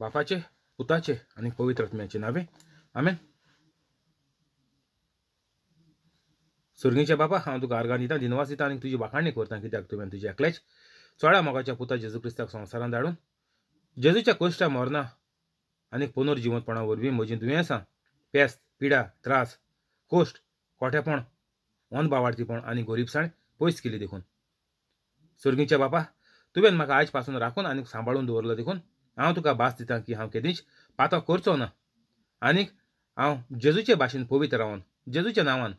बापाचे पुताचे आणि आत्म्याचे नावे आमेन सुरगीचे बापा हा तुका आर्गां दिता दिनवास दिता आणि तुझी वाखाणी करता कित्याक तुवें तुजी एकलेच चोडा मोगाच्या पुता जेजू क्रिस्ताक संवसारांत धाडून जेजूच्या कोश्टा मरना आणि पुनर्जिवंतपणा वरवीं म्हजीं दुयेंसां पेस्त पिडा त्रास कोश्ट कोठेपण अनबावार्थीपण आणि गोरीबसाण पयस केली देखून सुरगीच्या बापा तुवें म्हाका आयज पासून राखून आणि सांबाळून दवरलो देखून हांव तुका भास दितां की हांव केदीच पातो करचो ना आनीक हांव जेजूचे भाशेन पवित्र रावन जेजूच्या नांवान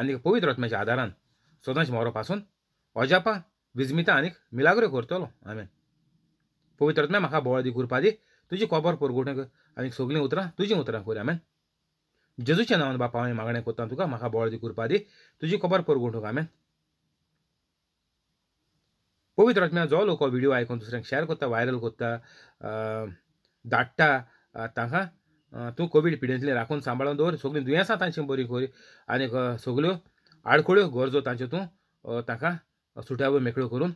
आनीक पवित्र रत्म्याच्या आदारान सदांच मोरो पासून अजापा विजमिता आनीक मिलाग्रो करतलो हांवें पवित्र रत्म्या म्हाका बोळ दी कुरपा दी तुजी कोबर पोरगुटेक आनीक सगलीं उतरां तुजीं उतरां कोर हांवें जेजूच्या नांवान बापा हांवें मागणें कोत्ता तुका म्हाका बोळ दी कुरपा दी तुजी कोबर पोरगुटूंक हांवें कोविड ಕೋವಿಡ್ जो लोक व्हिडिओ आयकून दुसऱ्यांक शेअर करता व्हायरल कोत्ता धाडटा तांकां तूं कोविड पिडेंतले राखून सांबाळून दवर सगळीं दुयेंसां तांची बरी कर आनीक सगल्यो आडखळ्यो गरजो तांच्यो तूं तांकां सुट्याबो मेकळ्यो करून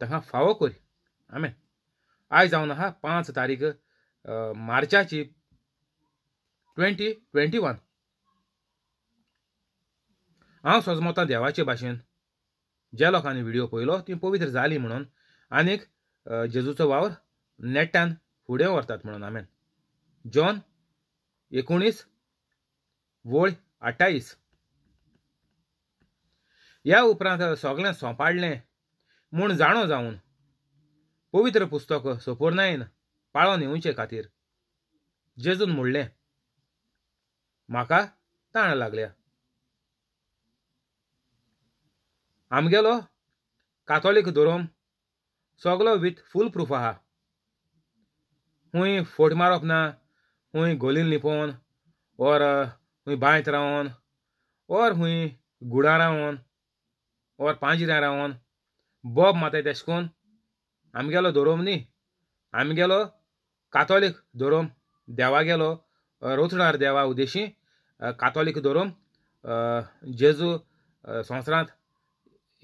तांकां फावो कर आमेन आयज जावन आहा पांच तारीख मार्चाची ट्वेंटी ट्वेंटी वन हांव सजमतां देवाचे भाशेन ज्या लोकांनी व्हिडिओ पळयलो ती पवित्र झाली म्हणून आनीक जेजूचो वावर नेटान फुडें व्हरतात म्हणून हांवें जॉन एकोणीस वळ अठ्ठावीस ह्या उपरांत सगळें सोंपाडलें म्हूण जाणो जावन पवित्र पुस्तक सोपुर्नायेन पाळोन येवचे खातीर जेजून म्हणलें म्हाका ताण लागल्या आमगेलो कातोलीक धोरोम सगलो वीथ फूल प्रूफ आहा हूंय फोट मारप ना हूंय गोलीन लिपोवन और हूंय बांयत रावन और हूंय गुडा रावन और पांजिऱ्या रावन बॉब माताय तेश कोन आमगेलो धोरोम न्ही आमगेलो कातोलीक धोरोम देवा गेलो रोथणार देवा उद्देशी कातोलीक धोरोम जेजू संवसारांत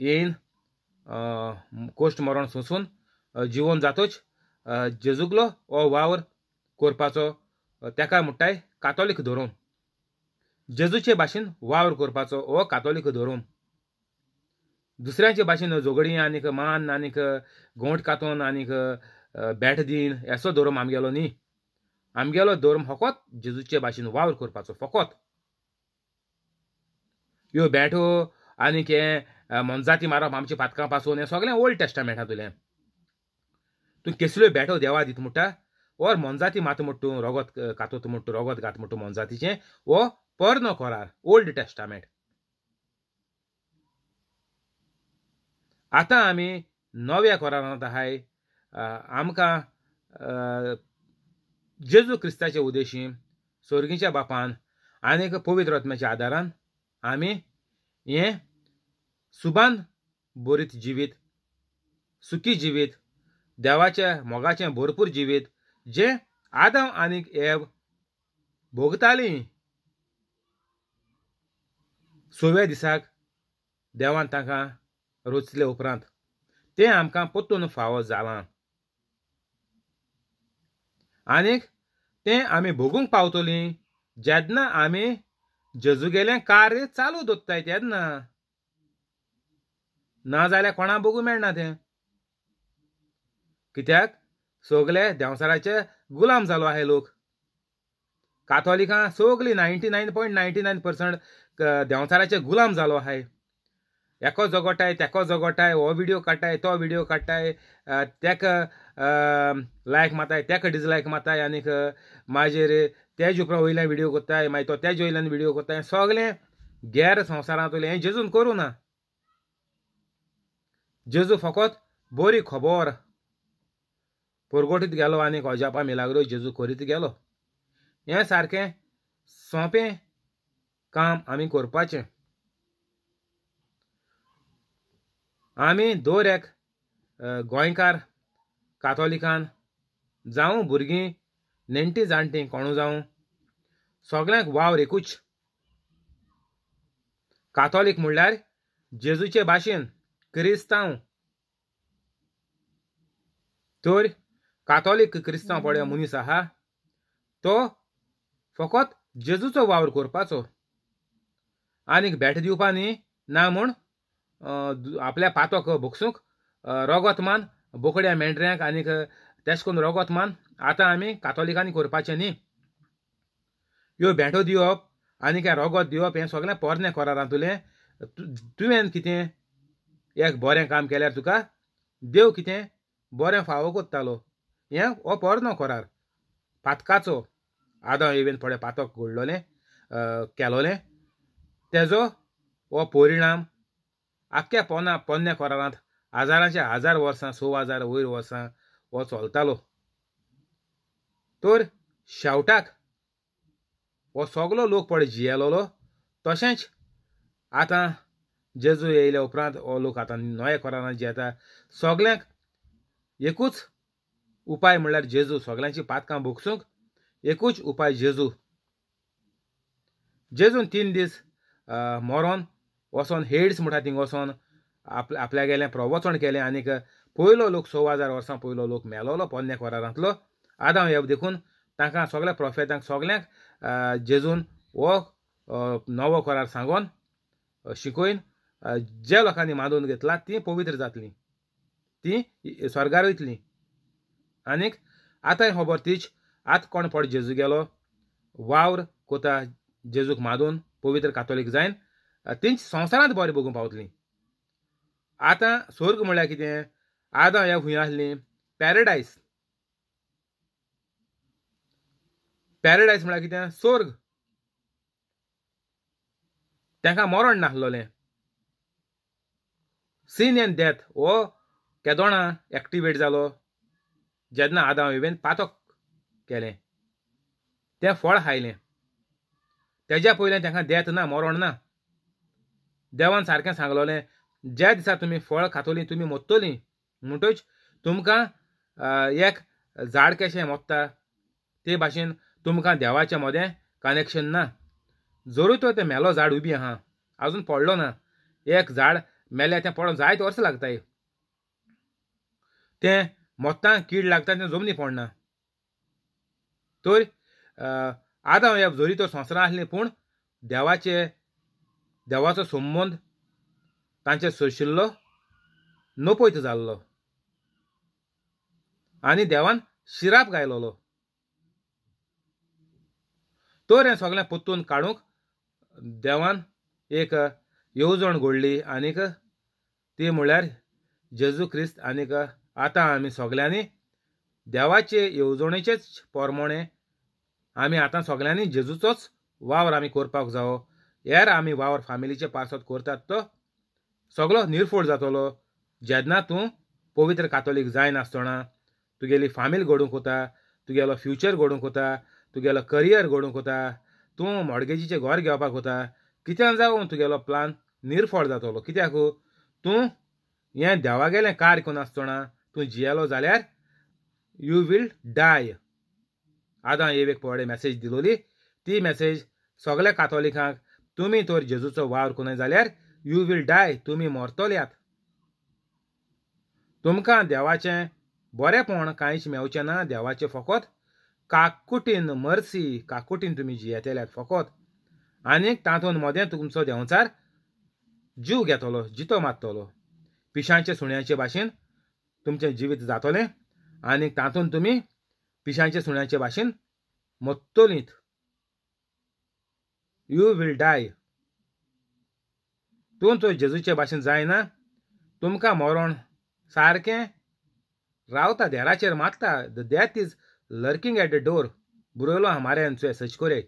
येईन कोष्ट मरण सोसून जिवन जातोच जेजुगलो हो वावर करपाचो तेका म्हणटाय कातोलीक धरून जेजूचे भाशेन वावर करपाचो हो कातोलीक धोरण दुसऱ्यांचे भाशेन झोगडी आनीक मान आनीक गोंठ कातोन आनीक बॅट दिन असो धोरम आमगेलो न्ही आमगेलो धर्म फकत जेजूचे भाशेन वावर करपाचो फकत ह्यो बॅटो आनीक हे मोनजाती मारप आमची पातकां पासून हे सगळे ओल्ड टेस्टामेंटांतुलें तू केसल्यो बेटो देवा दित म्हणटा ओर मोनजाती मात म्हणटू रगत कातोत म्हणटू रगत घात म्हणटू मोनजातीचें वो पर्न कोरार ओल्ड टेस्टामेंट आतां आमी नव्या कोरारांत हाय आमकां जेजू क्रिस्ताचे उद्देशी स्वर्गीच्या बापान आनीक पवित्र आत्म्याच्या आदारान आमी हें सुबान बोरीत जिवीत सुखी जिवीत देवाचे मोगाचे भरपूर जिवीत जे आदम आनी एब भोगताली सोवे दिसाक देवान तांकां रोचले उपरांत ते आमकां पोत्तून फावो जालां आनीक ते आमी भोगूंक पावतलीं जेदना आमी जजुगेलें कार्य चालू दवरताय तेन्ना ना जाल्यार कोणा बोगू मेळना तें कित्याक सगळे देंवसाराचे गुलाम जालो आहे लोक कातोलिकां सगली ninety nine point ninety nine percent देंवसाराचे गुलाम जालो आहाय एको जगोटाय तेको जगोटाय हो व्हिडिओ काडटाय तो व्हिडिओ काडटाय तेका लायक माताय तेका डिजलायक माताय आनीक मागीर तेज उपरांत वयल्यान व्हिडिओ कोत्ताय मागीर तो तेजे वयल्यान व्हिडिओ कोत्ताय सगलें गैर संवसारांतलें हें जेजून करूं ना जेजू फकत बरी खबर परगटीत गेलो आनी अजापा मिलाग्रो जेजू करीत गेलो हे सारखे सोपे काम आमी करपाचें आमी दर एक गोंयकार कातोलिकान जावं भुरगीं नेणटी जाणटी कोणू जावं सगळ्यांक वावर एकूच कातोलीक म्हणल्यार जेजूचे भाशेन क्रिस्तांव तर कातोलीक क्रिस्तांव पड्या मनीस आहा तो फकत जेजूचो वावर करपाचो आनीक भेट दिवपा न्ही ना म्हूण आपल्या पातोक भोगसूंक रगत मान बोकड्या मेंढऱ्यांक आनीक तेश करून रगत मान आता आमी कातोलिकांनी करपाचें न्ही ह्यो भेटो दिवप आनी काय रगत दिवप हें सगळें पोरणें करारांतुलें तुवें कितें एक बरें काम केल्यार तुका देव कितें बरें फावो कोत्तालो हें हो न खोरार पातकाचो आदो येवेन फुडें पातक घडलोलें केलोलें तेजो हो परिणाम आख्या पोना पोन्न्या कोरारांत हजाराच्या हजार वर्सां स हजार वयर वर्सां हो चलतालो तर शेवटाक हो सगलो लोक पडे जियेलो तशेंच आतां जेजू येयल्या उपरांत हो लोक आतां नोये कोराना जियेता सोगल्यांक एकूच उपाय म्हणल्यार जेजू सोगल्यांची पातकां भोगसूंक एकूच उपाय जेजू जेजून तीन दीस मोरोन वोसोन हेड्स म्हणटा तिंग वसोन आप आपल्या गेलें प्रवचण केलें आनीक पयलो लोक सो हजार वर्सां पयलो लोक मेलोलो पोन्नेक कोरारांतलो आदां येव देखून तांकां सगल्या प्रोफेतांक सगल्यांक जेजून हो नवो करार सांगोन शिकोयन ज्या लोकांनी मानून घेतला ती पवित्र जातली ती स्वर्गार वयतली आनीक आतां खबर तीच आतां कोण पड जेजू गेलो वावर कोता जेजूक मादून पवित्र कातोलीक जायन तिंच संवसारांत बरें भोगूंक पावतली आतां स्वर्ग म्हळ्यार कितें आदां ह्या हुंय आसलीं पॅराडायस पॅराडायस म्हळ्यार कितें स्वर्ग तांकां मरण नासलोलें सीन एन डेथ हो केदोणा एक्टिवेट जालो जेन्ना आदाम इवेन पातोक केलें तें फळ खायलें तेज्या पयलें तांकां देत ना मरण ना देवान सारकें सांगलोलें ज्या दिसा तुमी फळ खातोली तुमी मोत्तोलीं म्हणटच तुमकां एक झाड कशें मोत्ता ते भाशेन तुमकां देवाच्या मोदें कनेक्शन ना जोरूय तो तें मेलो झाड उबी आहा अजून पडलो ना एक झाड मेल्या तें पडोन जायते वर्सां लागताय ते मोत्तां कीड लागता ते जमनी पडना तर आतां ह्या जोरी तर संवसारां आसली पूण देवाचे देवाचो संबंद तांचे सोशिल्लो नपयत जाल्लो आनी देवान शिराप गायलोलो तर हें सगळें पोत्तून काडूंक देवान एक येवजण घोडली आनीक ती म्हळ्यार जेजू क्रिस्त आनीक आतां आमी सगळ्यांनी देवाचे येवजणेचेच पोरमोणे आमी आतां सगळ्यांनी जेजूचोच वावर आमी करपाक जावो हेर आमी वावर फामिलीचे पार्सत करतात तो सगळो निरफोड जातलो जेन्ना तूं पवित्र कातोलीक जायनासतना तुगेली फामील घडूंक वता तुगेलो फ्युचर घडूंक वता तुगेलो करियर घडूंक वता तूं मॉडगेजीचें घर घेवपाक वता कित्याक जागो म्हूण तुगेलो प्लान निरफळ जातलो कित्याक तूं हें देवा कार्य करून आसतना तूं जियेलो जाल्यार यू वील डाय आदा एक पवाडे मॅसेज दिलोली ती मॅसेज सगल्या कातोलिकांक तुमी तर जेजूचो वावर करून जाल्यार यू वील डाय तुमी मरतल्यात तुमकां देवाचें बरेंपण कांयच मेळचें ना देवाचें फकत काकुटीन मर्सी काकुटीन तुमी जियेतल्यात फकत आनीक तातूंत मोदें तुमचो देंवचार जीव घेतलो जितो मारतलो पिशांचे सुण्याचे भाशेन तुमचें जिवीत जातलें आनीक तातूंत तुमी पिशांचे सुण्याचे भाशेन मोत्तोलींत यू वील डाय तूं तो जेजूचे भाशेन जायना तुमकां मरण सारकें रावता देराचेर मागता the death is lurking at the door बरयलो हमाऱ्यान सच सचकोरे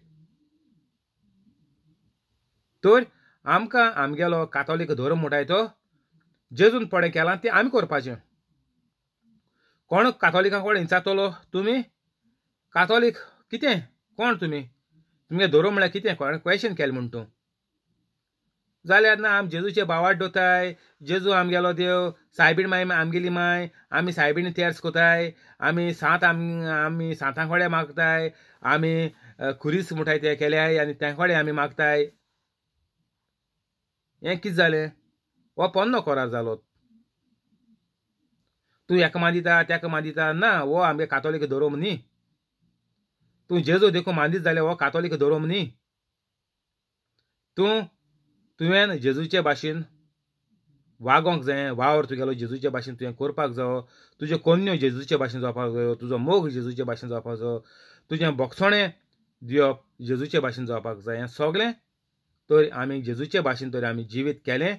तर आमकां आमगेलो कातोलीक धर्म म्हणटाय तो जेजून पडें केला तें आमी करपाचें कोण कातोलिकां कोण विचारतलो तुमी कातोलीक कितें कोण तुमी तुमगे धर्म म्हळ्यार कितें कोण क्वेश्चन केलें म्हूण तूं जाल्यार ना आमी जेजूचे बावाट दोताय जेजू आमगेलो देव सायबीण माय आमगेली माय आमी सायबीण तेर्स कोताय आमी सात आमी आमी सातां मागताय आमी खुरीस मुठाय ते केल्याय आनी तें कोडे आमी मागताय हें कितें जालें हो पोन्नो कोरार जालो तूं हेका मानिता त्याका मानिता ना वो आमगे कातोलीक धरोम न्ही तूं जेजो देखो मानीत जाले हो कातोलीक धरोम न्ही तूं तुवें जेजूचे भाशेन वागोंक जाय वावर तुगेलो जेजूचे भाशेन तुवें कोरपाक जाओ तुज्यो कोन्यो जेजूचे भाशेन जावपाक जायो तुजो मोग जेजूचे भाशेन जावपाक जायो तुजें बोक्षोणें दिवप जेजूचे भाशेन जावपाक जाय हें तर आम्ही जेजूचे भाशेन तरी आम्ही जिवीत केले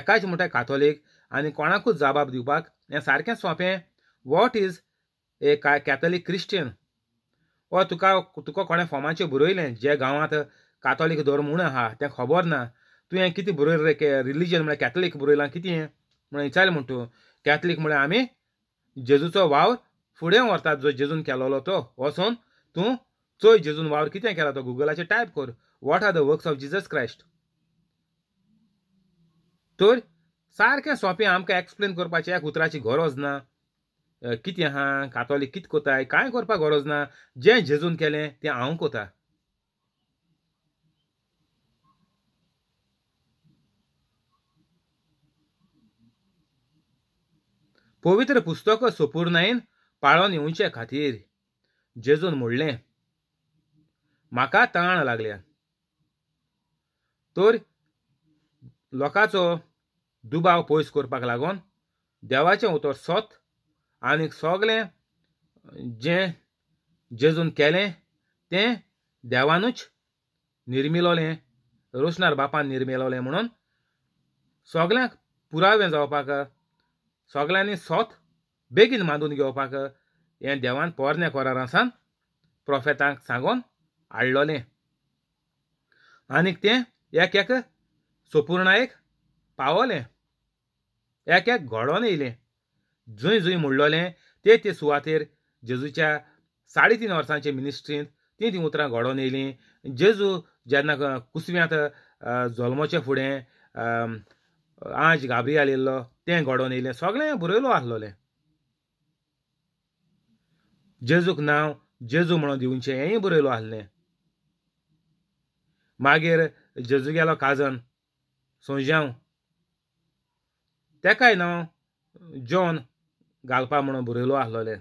एकाच मोठ्या कातोलीक आणि कोणाकूच जबाब दिवपाक हे सारकें सोपे what is a Catholic Christian वो तुका तुका कोणा फॉर्माचे बरयलें जे गांवांत कातोलीक धर्म म्हूण आहा तें खबर ना तुवें कितें बरयलें रे रिलीजन म्हळ्यार कॅथोलीक बरयलां कितें म्हण विचारलें म्हण तूं कॅथोलीक म्हळ्यार आमी जेजूचो वावर फुडें व्हरतात जो जेजून केलोलो तो वचून तूं चोय जेजून वावर कितें केला तो गुगलाचेर टायप कर what are the works of Jesus Christ तर सारखे सोंपें आमकां एक्सप्लेन करपाचें एक उतराची गरज ना कितें आहा कातोलीक कितें कोताय कांय करपाक गरज ना जें जेजून केलें तें हांव कोता पवित्र पुस्तक सोपूर्णायेन पाळोन येवचे खातीर जेजून म्हणलें म्हाका ताण लागल्या तर लोकांचो दुबाव पयस करपाक लागून देवाचें उतर सोत आनीक सगलें जें जेजून केलें तें देवानूच निर्मिलोलें रोशनार बापान निर्मिलोलें म्हणून सगल्यांक पुरावें जावपाक सगल्यांनी सोत बेगीन मानून घेवपाक हें देवान पोरण्या करारासान प्रोफेतांक सांगून हाडलोलें आनीक तें एक एक सोपूर्णायक पावलें एक एक घोडोन येयलें जंय जुंय म्हणलोलें ते ते सुवातेर जेजूच्या साडे तीन वर्सांचे मिनिस्ट्रींत तीं तीं उतरां घोडोन येयलीं जेजू जेन्ना कुसव्यांत जोल्मोचे फुडें आज गाबरी आलेलो तें घोडोन येयलें सगळें बरयलो आसलोलें जेजूक नांव जेजू म्हणून दिवचें हेंय बरयलो आसलें मागीर जेजू गेलो काजन सोंज्यांव तेकाय नांव जॉन घालपा म्हणून बरयलो आसलोले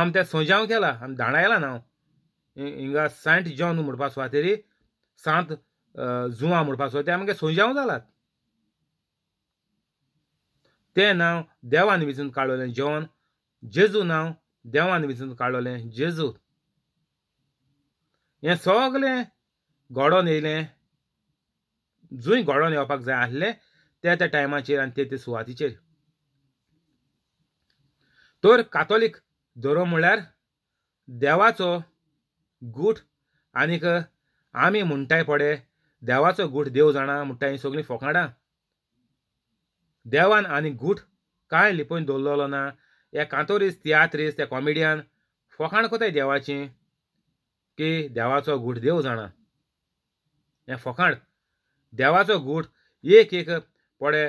आम त्या सोंज्यांव केला आमी धाणायला नांव हिंगा सेंट जॉन म्हणपा सुवातेरी सांत जुवां म्हणपा सुवाते आमगे सोंज्यांव जालात तें नांव देवान वेंचून काडलोलें जॉन जेजू नांव देवान वेंचून काडलोलें जेजू हें सगलें गोडोन येयलें जूंय गोडोन येवपाक जाय आसलें त्या त्या टायमाचेर आनी ते ते सुवातीचेर तर कातोलीक धर्म म्हळ्यार देवाचो गूठ आनीक आमी म्हणटाय पडे देवाचो गूठ देव जाणा म्हणटाय सगळीं फोकाणां देवान आनी गूठ कांय लिपोवन दवरलेलो ना हे कांतोरीस तियात्रीस त्या कॉमेडियन फोकाण कोताय देवाची की देवाचो गूठ देव जाणा हें फकाण देवाचो गूठ एक एक पडे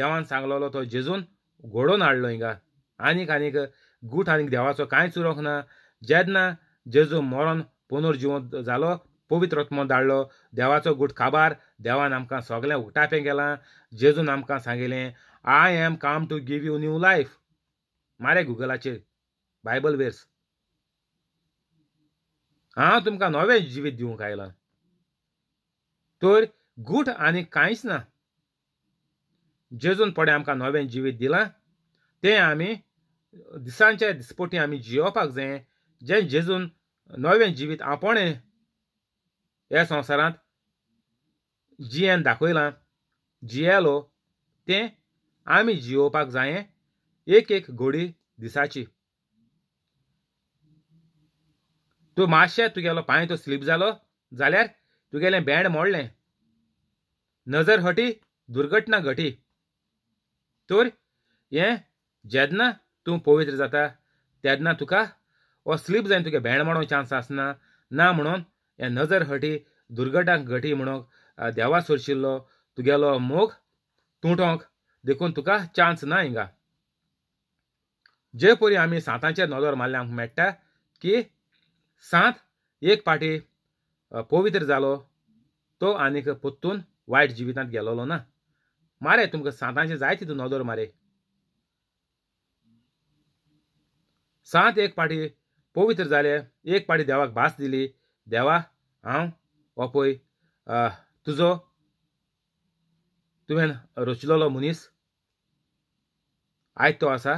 देवान सांगलोलो तो जेजून घडोवन हाडलो हिंगा आनीक आनीक गूठ आनीक देवाचो कांयच उरोंक ना जेदना जेजू मरोन पुनर्जिवंत जालो पवित्र आत्मो धाडलो देवाचो गूठ काबार देवान आमकां सगळें उटापें केलां जेजून आमकां सांगिलें I am come to give you new life मारे गुगलाचेर बायबल वेर्स हांव तुमकां नवें जिवीत दिवंक आयलां तर गूट आनी कांयच ना जेजून पडे आमकां नवें जिवीत दिलां तें आमी दिसांचे दिसपोटी आमी जियोवपाक जाय जें जेजून नवें जिवीत आपणें ह्या संवसारांत जियेन दाखयलां जियेलो तें आमी जियोवपाक जायें एक एक घोडी दिसाची तूं मातशें तुगेलो पांय तो स्लीप जालो जाल्यार तुगेलें बँड मोडलें नजर हटी दुर्घटना घटी तर हें जेदना तूं पवित्र जाता तेदना तुका हो स्लीप जायन तुगे भेण म्हणून चान्स आसना ना म्हणून हे नजर हटी दुर्घटना घटी म्हणून देवा सोरशिल्लो तुगेलो मोग तुटोंक देखून तुका चान्स ना हिंगा जे परी आमी सांतांचेर नदर मारल्या मेळटा की सात एक पाटी पवित्र जालो तो आनीक पोत्तून वायट जिवितांत गेलोलो ना मारे तुमकां साताचे जाय तितून नदर मारे सांत एक पाटी पवित्र जाले एक पाटी देवाक भास दिली देवा हांव हो पळय तुजो तुवें रचिलोलो मनीस आयज तो आसा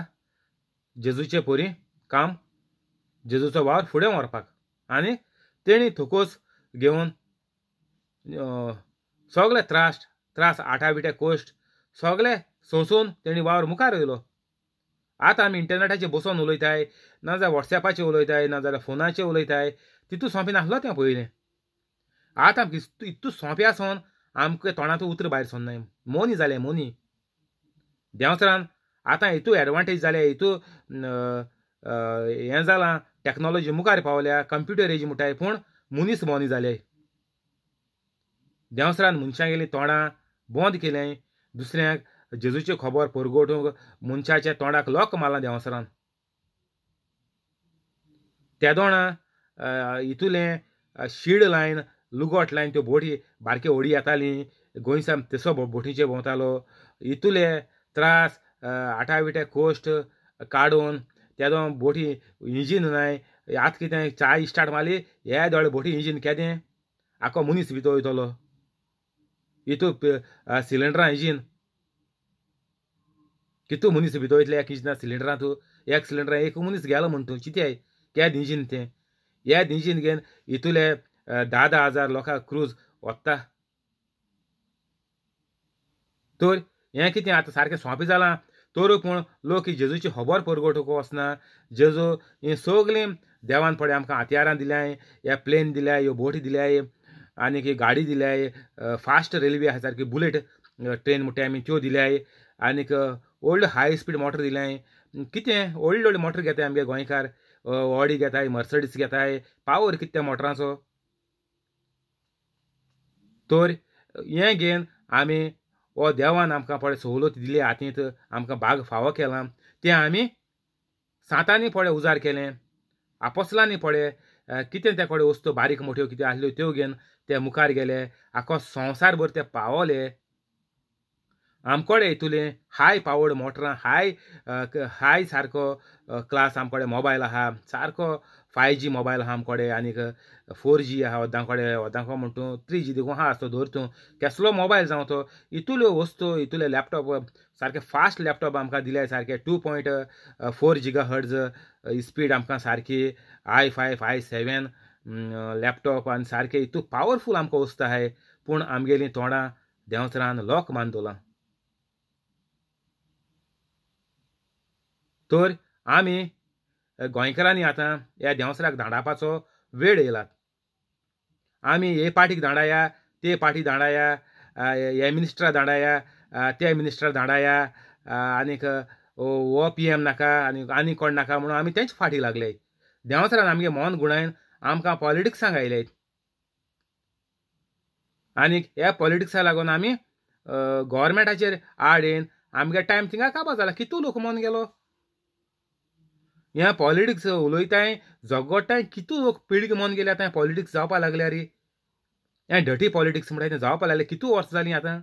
जेजूचे पोरी काम जेजूचो वावर फुडें व्हरपाक आनी तेणी थोकोस घेऊन सगळे त्रास त्रास आठाबिटे कोश्ट सगळे सोसून तेणी वावर मुखार येयलो आतां आमी इंटरनेटाचेर बसोन उलयताय नाजाल्यार जाल्यार वॉट्सॅपाचेर उलयताय नाजाल्यार फोनाचे फोनाचेर उलयताय तितू सोंपें नासलो तें पयलें आतां इतू सोंपें आसोन आमकां तोंडांतूं उतर भायर सोन्नाय मोनी जालें मोनी देंवसरान आतां हितू एडवांटेज जाल्या हितू हें जालां टॅक्नोलॉजी मुखार पावल्या कंप्युटर एज म्हणटाय पूण मुनीस भोंदी जाले देंवसरान मनशांगेली तोंडां बोंद केलें दुसऱ्यांक जेजूचें खबर परगटूंक मनशाच्या तोंडाक लॉक मारलां देंवसरान तेदोणा इतुले शीड लायन लुगोट लायन त्यो बोटी बारके होडी येतालीं गोंयसान तेसो बोटीचे भोंवतालो हितुले त्रास विटे कोश्ट काडून तेदो बोटी इंजीन न्हय आत कितें चाय स्टार्ट मारली हे दोळे बोटी इंजीन केदें आखो मनीस भितर वयतलो हितू सिलेंडर इंजीन कितू मनीस भितर वयतले एक इंजिना सिलेंडर तूं एक सिलेंडर एक मनीस गेलो म्हण तूं चित्याय केद इंजीन तें येद इंजीन घेवन हितूले धा धा हजार लोकांक क्रूज वत्ता तर हें कितें आतां सारकें सोंपें जालां तर पूण लोक जेजूची खबर परगोटूंक वचना जेजू ही सगळी देवान पळय आमकां हातयारां दिल्याय या प्लेन दिल्याय बोट बोटी आनी आनीक गाडी दिल्याय फास्ट रेलवे आ सारे बुलेट ट्रेन म्हणटा आमी त्यो दिल्याय आनी ओल्ड हाई स्पीड मोटर दिल्याय कितें ओल्ड ओल्ड मोटर घता है गोयकार ऑडी घता है मर्सडीस घता है पावर कितने मोटर सो तो ये घेन आमी वो देवान आमकां पळय सवलत दिल हातींत तो आमकां भाग फावो केलां तें आमी उजार केलें आपोसलांनी पड़े, कितें ते कडेन वस्तू बारीक मोठ्यो हो, कितें आसल्यो हो त्यो घेवन ते मुखार गेले आखो संसार ते पावले आमकडे हितुले हाय पावड मोटरां हाय हाय सारको क्लास आमकडे मोबायल आहा सारको फाय जी मोबायल आहा आमकडे आनीक फोर जी आहा वदांकोडे वदांको म्हण तूं थ्री जी देखून आहा तो धर तूं केसलो मोबायल जावं तो इतुल्यो वस्तू इतुले लॅपटॉप सारके फास्ट लॅपटॉप आमकां दिले सारके two point four G gigahertz speed आमकां सारकी I five five seven laptop आनी सारके इतू पावरफूल आमकां वस्तू आहाय पूण आमगेलीं तोंडां देंवचरान लॉक मानतोलां तर आमी गोंयकारांनी आतां ह्या देंवसराक धांडापाचो वेळ येयला आमी हे पाटीक धांडाया ते पाटी धांडाया हे मिनिस्टर धांडाया त्या मिनिस्टर धांडाया आनीक हो पी एम नाका आनी आनी कोण नाका म्हणून आमी तेंच फाटी लागले देंवसरान आमगे मोहन गुणायन आमकां पॉलिटिक्सांक आयले आनीक ह्या पॉलिटिक्सा लागून आमी गोवोरमेंटाचेर आड येन आमगे टायम थिंगा काबार जाला कितू लोक मोन गेलो ह्या पॉलिटिक्स उलोयताय जगोटाय कितू लोक मन मन गेले आता पॉलिटिक्स जावपा लागल्या रे हे डटी पॉलिटिक्स म्हणजे तें लागले कितू वर्स जालीं आता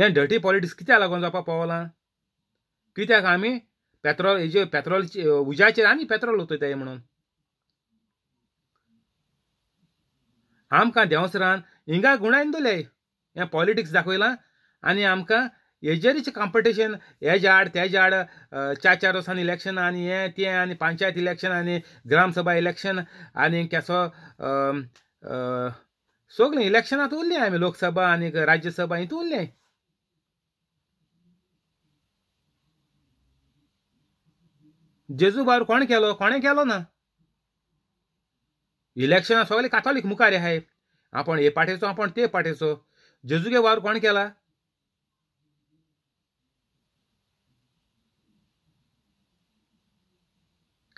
हे डटी पॉलिटिक्स कित्याक लागून जावपाक पावला कित्याक आमी पेट्रोल हेजे पेट्रोल उज्याचेर आनी पेट्रोल उतयताय म्हणून आमकां देंवसरान हिंगा गुणायन दोलाय हे पॉलिटिक्स दाखयलां आनी आमकां हेजेरीच कॉम्पिटिशन हे जाड त्या आड चार चार वर्सान इलेक्शन आनी हे ते आनी पंचायत इलेक्शन आनी ग्रामसभा इलेक्शन आणि केसो सगळे इलेक्शनात उरले आम्ही लोकसभा आनी राज्यसभा उरले जेजू जेजूबावर कोण केलो कोणें केलो ना इलेक्शन सगळे कातोलीक मुखार हाय आपण हे पाठेचो आपण ते पाठेचो जेजूगे वार कोण केला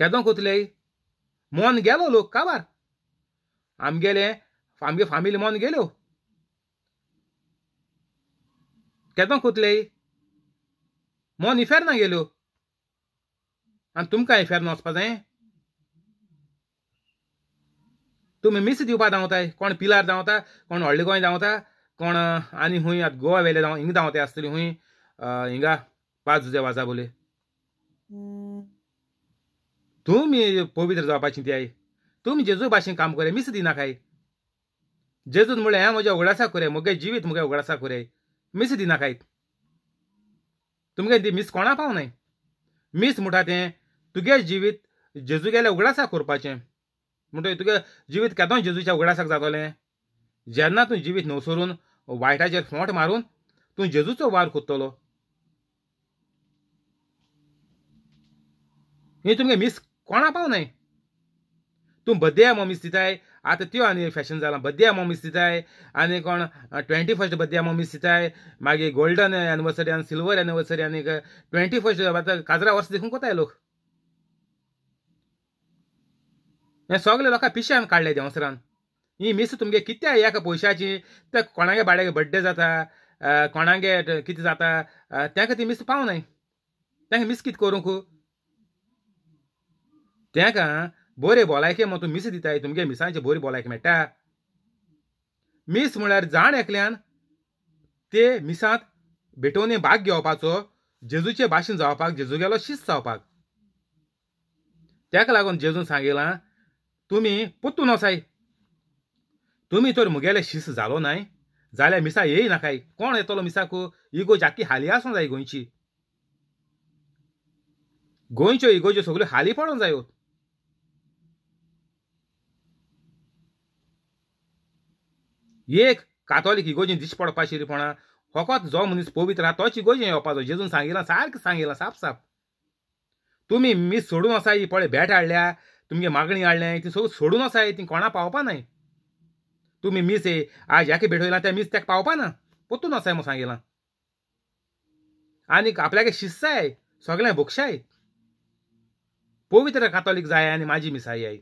केदो कोतले मोन गेलो लोक काबार आमगेले आमगे फामिली मोन गेल्यो केदों मन मोन ना गेल्यो आनी तुमकां इफेर्ना वचपा जाय तुमी मिस दिवपा धांवताय कोण पिलार धांवता कोण व्हडले गोंय धांवता कोण आनी हूंय आतां गोवा वेले धांव हिंग धांवताय आसतली खूंय हिंगा पांच जुजे वाजा बोले तुम्ही पवित्र जावपा चिंत्याय तुमी जेजू भाशेन काम करे मिस दिनाकाय जेजून म्हळें हांव माझ्या उगडासा करे मुगे जिवीत मुगे उगडासा कोरे मिस दिनाकायत तुमगे ती मिस कोणा पावनाय मिस म्हणटा तें तुगे जिवीत गेले उगडासा करपाचें म्हणटगीर तुगे जिवीत केदो जेजूच्या उगडासाक जातोले जेन्ना तूं जिवीत नवसरून वायटाचेर फोंट मारून तूं जेजूचो वार कोत्तलो हे तुमगे मिस कोणा पावनाय तूं बद्दे मम्मी दिताय आतां त्यो आनी फॅशन जालां बद्दे मम्मी दिताय आनी कोण ट्वेंटी फर्स्ट बद्दे मम्मी दिताय मागीर गोल्डन एनिवर्सरी आनी सिल्वर एनिवर्सरी आनी ट्वेंटी फर्स्ट आतां काजरा वर्स देखून कोताय लोक हे सगळे लोकां पिश्यान काडले देंवसरान ही मिस तुमगे कित्या एका पयशाची ते कोणागे बाळ्यागे बड्डे जाता कोणागे कितें जाता तांकां ती मिस पावनाय त्या मिस कितें करूंक तेका बरे बोलायके म्हूण तूं मिस दिताय तुमगे मिसांचे बरी बोलायक मेळटा मिस म्हळ्यार जाण एकल्यान ते मिसांत भेटोवने भाग घेवपाचो जेजूचे भाशेन जावपाक जेजू गेलो शिस्त जावपाक तेका लागून जेजून सांगिलां तुमी पुत्तून वसाय तुमी तर मुगेले शिस्त जालो नाय जाल्यार मिसा येय नाकाय कोण येतलो मिसाक इगो जाकी हाली आसूं जाय गोंयची गोंयच्यो इगोज्यो सगल्यो हाली पडूंक जायो एक कातोलीक इगोजीन दिश पडपा शिरीपणा फकत जो मनीस पवित्र आहा तोच इगोजीन येवपाचो जेजून सांगिलां सारकें सांगिलां साफ साप तुमी मीस सोडून आसा ही पळय भेट हाडल्या तुमगे मागणी हाडलें ती सगळी सोडून आसा ती कोणा पावपा न्हय तुमी मीस ये आज ह्याके भेटयलां त्या मीस त्याक पावपा ना पोतून आसाय म्हूण सांगिलां आनीक आपल्याक शिस्साय सगळें भोगशाय पवित्र कातोलीक जाय आनी म्हाजी मिसाई आई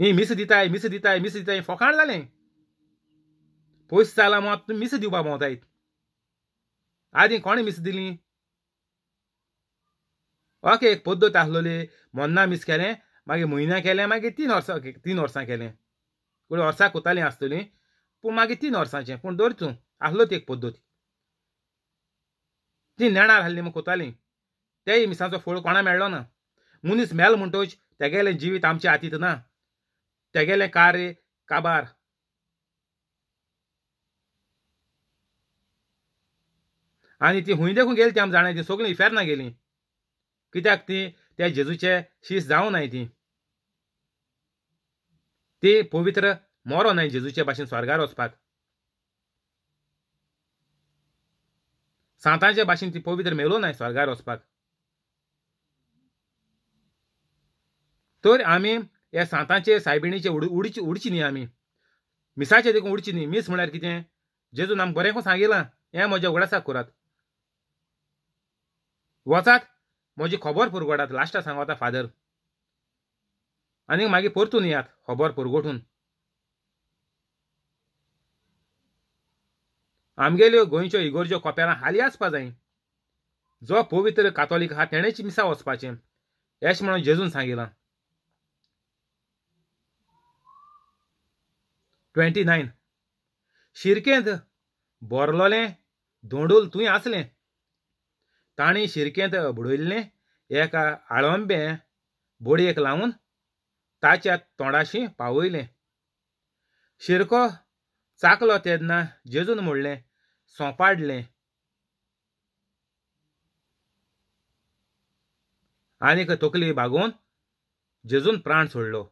ही मिस दिताय मिस दिताय मिस दिताय फोकाण जालें पयस जाला मात तुम्ही मिस दिवपा भोंवतायत आदीं कोणें मिस दिली ओके एक पद्दत आसलोली मोन्ना मिस केले मागीर म्हयन्या केले मागीर तीन वर्सां तीन वर्सां केले फुडें वर्सां कोतालीं आसतलीं पूण मागीर तीन वर्सांचें पूण धर तूं आसलो ती एक पद्दत ती नेणार आहली म्हूण कोतालीं तेय मिसाचो फोळ कोणा मेळ्ळो ना मनीस मेल म्हणतोच तेगेलें जिवीत आमच्या हातींत ना Tegele care काबार आणि ती हुई देखून गेली ती आमी जाणाय ती सगळीं गेली कित्याक ती त्या जेजूचे शीस जावं नाय ती ती पवित्र मोरो नाही जेजूचे भाशेन स्वर्गार वचपाक सांताचे भाशेन ती पवित्र मेलो नाय स्वर्गार वचपाक तर आम्ही हे सांतांचे सायबिणीचे उड उडची उडची न्ही आमी मिसाचे देखून उडची न्ही मीस म्हळ्यार कितें जेजून आमकां बरें सांगिलां हें म्हज्या उगडासाक करात वचात म्हजी खबर पुरगोडात लास्टा सांगता फादर आनीक मागीर परतून येयात खबर पुरगोटून आमगेल्यो गोंयच्यो इगोरज्यो कोपेरां हाली आसपा जाय जो पवित्र कातोलीक आहा तेणेच मिसा वचपाचें एश म्हणून जेजून सांगिलां ट्वेंटी नायन शिरकेंत बोरलोलें धोंडूल तुंय आसलें ताणी शिरकेंत बुडयल्लें एका आळंबे बोडयेक लावन ताच्या तोंडाशी पावयलें शिरको चाकलो तेन्ना जेजून म्हणलें सोंपाडलें आनीक तकली भागोवन जेजून प्राण सोडलो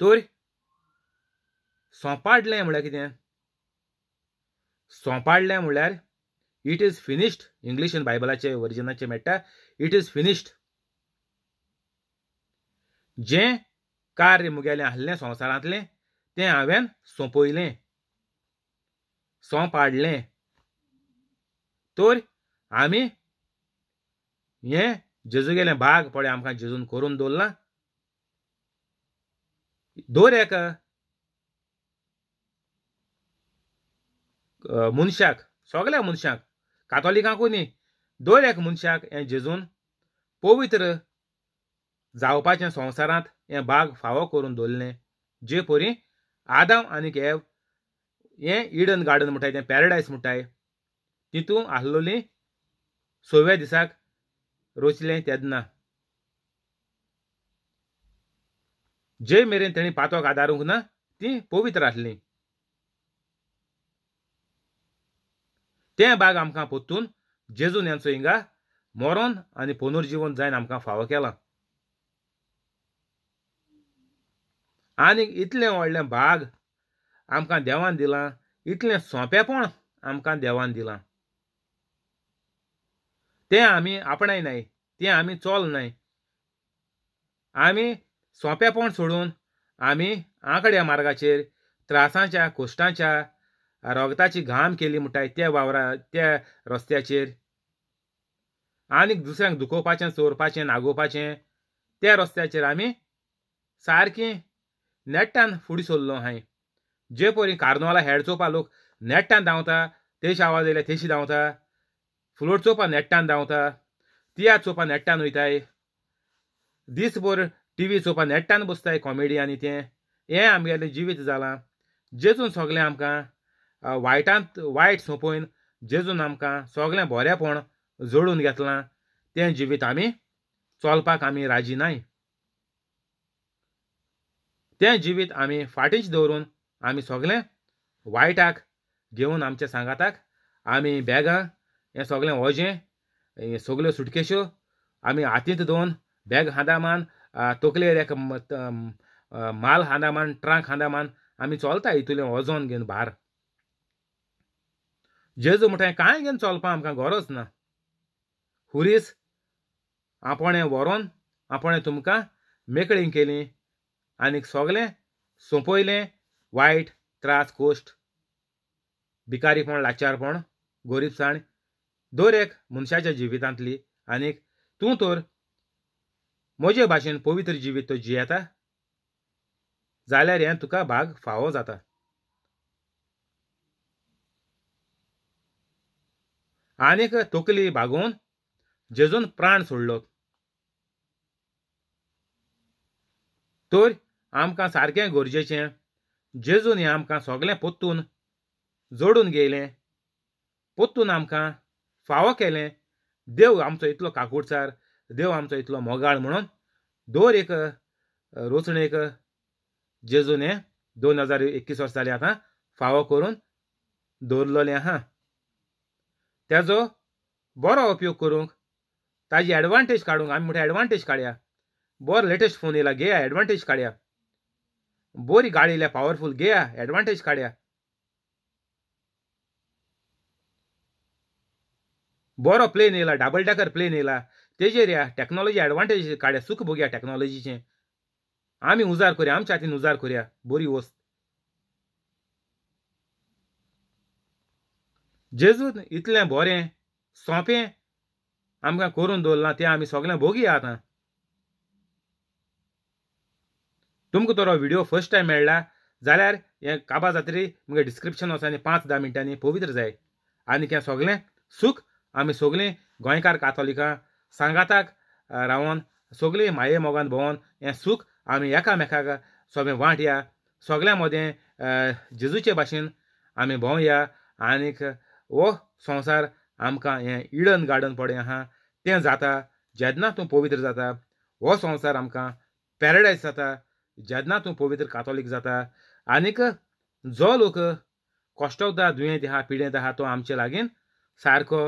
तर सोंपाडलें म्हळ्यार कितें सोंपाडलें म्हळ्यार इट इज फिनिश्ड इंग्लिशीन बायबलाचे ओरिजिनाचे मेळटा इट इज फिनिश्ड जें कार्य मुगेलें आहलें संवसारांतलें तें हांवें सोंपयलें सोंपाडलें तर आमी हें जेजुगेले भाग पळय आमकां जेजून करून दवरलां दर एका मनशाक सगल्या मनशाक कातोलिकांकूय न्ही दर एक मनशाक हे जेजून पवित्र जावपाचें संवसारांत हे भाग फावो करून दवरलें जे परी आदम आनी हे हें इडन गार्डन म्हणटाय तें पॅराडायस म्हणटाय तितूंत आसलोली सव्या दिसाक रोचलें तेदना जे मेरेन तेणी पातोक आदारूंक ना ती पवित्र आसली तें बाग आमकां पोत्तून जेजून यांचो हिंगा मरोन आनी पुनर्जिवन जायन आमकां फावो केला आनीक इतलें व्हडलें भाग आमकां देवान दिलां इतलें सोंपेपण आमकां देवान दिलां तें आमी आपणायनाय तें आमी न्हय आमी सोंपेपण सोडून आमी आंकड्या मार्गाचेर त्रासांच्या कश्टांच्या रगताची घाम केली म्हणटाय त्या वावरा त्या रस्त्याचेर आनीक दुसऱ्यांक दुखोवपाचें चोरपाचें नागोवपाचें त्या रस्त्याचेर आमी सारके नेट्टान फुडें सोल्लो हांवें जे परी कार्नवाला हेड चोवपा लोक नेट्टान धांवता तेशी आवाज येयल्या तेशी धांवता फ्लोट चोवपा नेट्टान धांवता तिया चोवपा नेट्टान वयताय दिसभर टी व्ही चोवपा नेट्टान बसताय कॉमेडी आनी तें हें आमगेलें जिवीत जालां जेतून सगलें आमकां वायटांत वायट सोंपयन जेजून आमकां सगळें बरेंपण जोडून घेतलां तें जिवीत आमी चलपाक आमी राजी नाय तें जिवीत आमी फाटीच दवरून आमी सगळें वायटाक घेवन आमच्या सांगाताक आमी बॅगां हें सगळें वजें सगल्यो सुटकेश्यो आमी हातींत दोन बॅग हांदामान तकलेर एक माल हांदामान ट्रांक हांदामान आमी चलता हितुलें वजोन घेवन भार जेजू म्हटलें कांय घेवन चलपा आमकां गरज ना हुरीस आपोणें व्हरोन आपण तुमकां मेकळीं केलीं आनीक सगलें सोंपयलें वायट त्रास कोश्ट भिकारीपण लाचारपण गोरीबसाण दर एक मनशाच्या जिवितांतली आनीक तूं तर म्हजे भाशेन पवित्र जिवीत तो जियेता जाल्यार हें तुका भाग फावो जाता आनीक तकली भागोवन जेजून प्राण सोडलो तर आमकां सारकें गरजेचें जेजून हें आमकां सगळे पोत्तून जोडून घेयलें पोत्तून आमकां फावो केलें देव आमचो इतलो काकुडसार देव आमचो इतलो मोगाळ म्हणून दोर एक रोचणेक जेजून हें दोन हजार एकवीस वर्सा आतां फावो करून दवरलेलें आहा तेजो बरो उपयोग करूंक ताजी ॲडवांटेज काडूंक आम्ही म्हणटा ॲडवांटेज काडया बरो लेटेस्ट फोन येयला घेया एडवांटेज काडया बरी गाडी येयल्या पावरफूल घेया ॲडवांटेज काडया बरो प्लेन येयला डबल डॅकर प्लेन येला तेजेर या टॅक्नॉलॉजी ॲडवांटेज काड्या सुख भोगया टेक्नॉलॉजीचे आम्ही उजार करया आमच्या हातीन उजार करूया बरी वस्त जेजूत इतलें बरें सोंपें आमकां करून दवरलां तें आमी सगळें भोगया आतां तुमकां तो व्हिडिओ फर्स्ट टायम मेळ्ळा जाल्यार हें काबा जात्री मुगे डिस्क्रिप्शन वचून पांच धा मिनटांनी पवित्र जाय आनी तें सोगलें सूख आमी सगलीं गोंयकार कातोलिकां सांगाताक रावन सोगलीं माये मोगान भोवन हें सूख आमी एकामेकाक सगळें वांटया सगल्या मदें जेजूचे भाशेन आमी भोंवया आनीक हो संवसार आमकां हें इडन गार्डन पडें आहा तें जाता जेदना तूं पवित्र जाता हो संवसार आमकां पॅराडाईज जाता जेदना तूं पवित्र कातोलीक जाता आनीक जो लोक कोश्टवता दुयेंत आहा पिडेंत आहा तो आमचे लागीं सारको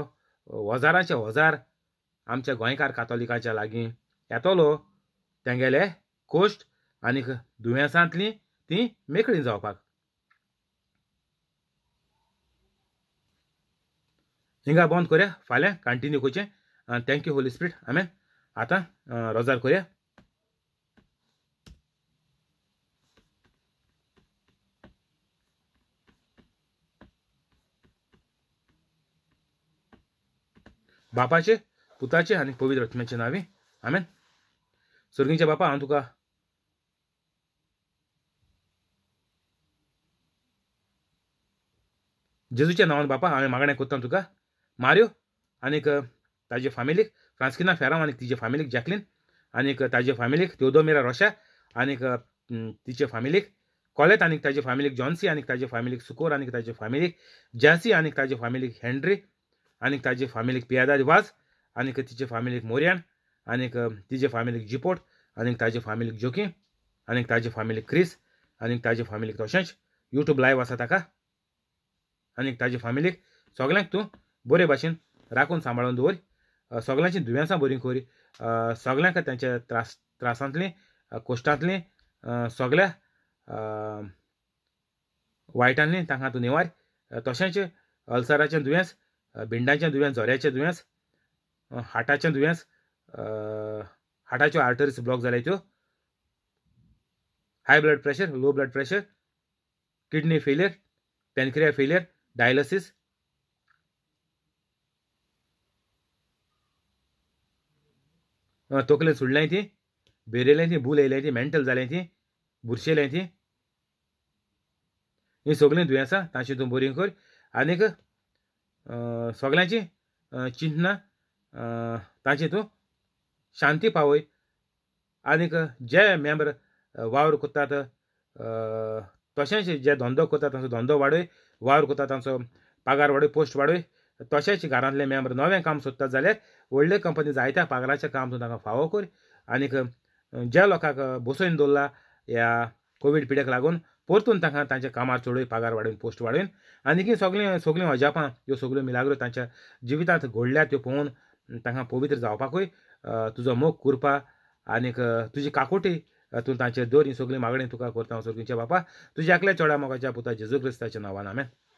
हजाराचे हजार आमच्या गोंयकार कातोलिकाच्या लागीं येतलो तेंगेले कोश्ट आनीक दुयेंसांतलीं ती मेकळीं जावपाक हिंगा बंद करया फाल्यां कंटिन्यू करचें यू होली स्पिरिट आमी आता रोजार कर बापाचे पुताचे आनी पवित्र रत्म्याचे नावे हांवें सर्गींच्या बापा हांव तुका जेजूच्या नांवान बापा हांवें मागणें करता तुका मारियो आनीक ताजे फामिलीक फ्रांस्किना फेरांव आनी तिचे फामिलीक जॅकलीन आनीक ताजे फामिलीक तेवदोमिरा रोशा आनीक तिचे फामिलीक कॉलेट आनीक ताजे फामिलीक जॉन्सी आनीक ताजे फामिलीक सुकोर आनीक ताजे फामिलीक जॅसी आनीक ताजे फामिलीक हेनरी आनीक ताजे फामिलीक पियादा रिवाज आनीक तिचे फामिलीक मोरियान आनीक तिचे फामिलीक जिपोट आनीक ताजे फामिलीक जोकी आनीक ताजे फामिलीक क्रिस आनीक ताजे फामिलीक तशेंच यूट्यूब लायव्ह आसा ताका आनीक ताजे फामिलीक सगळ्यांक तूं बरे भाशेन राखून सांबाळून दवर सगळ्यांची दुयेंसां बरी कोरी सगळ्यांक त्यांच्या त्रास त्रासांतले कोश्टांतले सगळ्या वायटांतले तांकां तूं निवार तशेंच अल्सराचें दुयेंस भिंडाचें दुयेंस झऱ्याचें दुयेंस हाटाचें दुयेंस हाटाच्यो आर्टरीज ब्लॉक जाल्या त्यो high blood pressure low blood pressure kidney failure pancreas failure dialysis तोकले सुडलें ती बेरेलें ती भूल येयलें ती मेंटल जालें ती बुरशेलें ती ही सगळे दुयेंसां तांची तूं बरी कर आनीक सगळ्यांची चिंतना तांची तूं शांती पावय आनीक जे मेंबर वावर कोतात तशेंच जे धंदो कोतात तांचो धंदो वाडय वावर कोता तांचो पगार वाडय पोस्ट वाडय तशेंच घरांतले मेंबर नवें काम सोदता जाल्यार व्हडले कंपनी जायत्या पागलाचें काम तूं तांकां फावो कर आनीक ज्या लोकांक बसोवन दवरला ह्या कोवीड पिड्याक लागून परतून तांकां तांच्या कामार चडय पगार वाडोवन पोस्ट वाडोवन आनीक सगळीं सगळीं अजापां ह्यो सगळ्यो मिलाग्रो तांच्या जिवितांत घडल्या त्यो पळोवन तांकां पवित्र जावपाकूय तुजो मोग कुरपा आनीक तुजी काकोटी तूं तांचे दर ही सगळी मागणी तुका करता हांव बापा तुज्या एकल्या चोडा मोगाच्या पुता जेजू क्रिस्ताच्या नांवान हांवें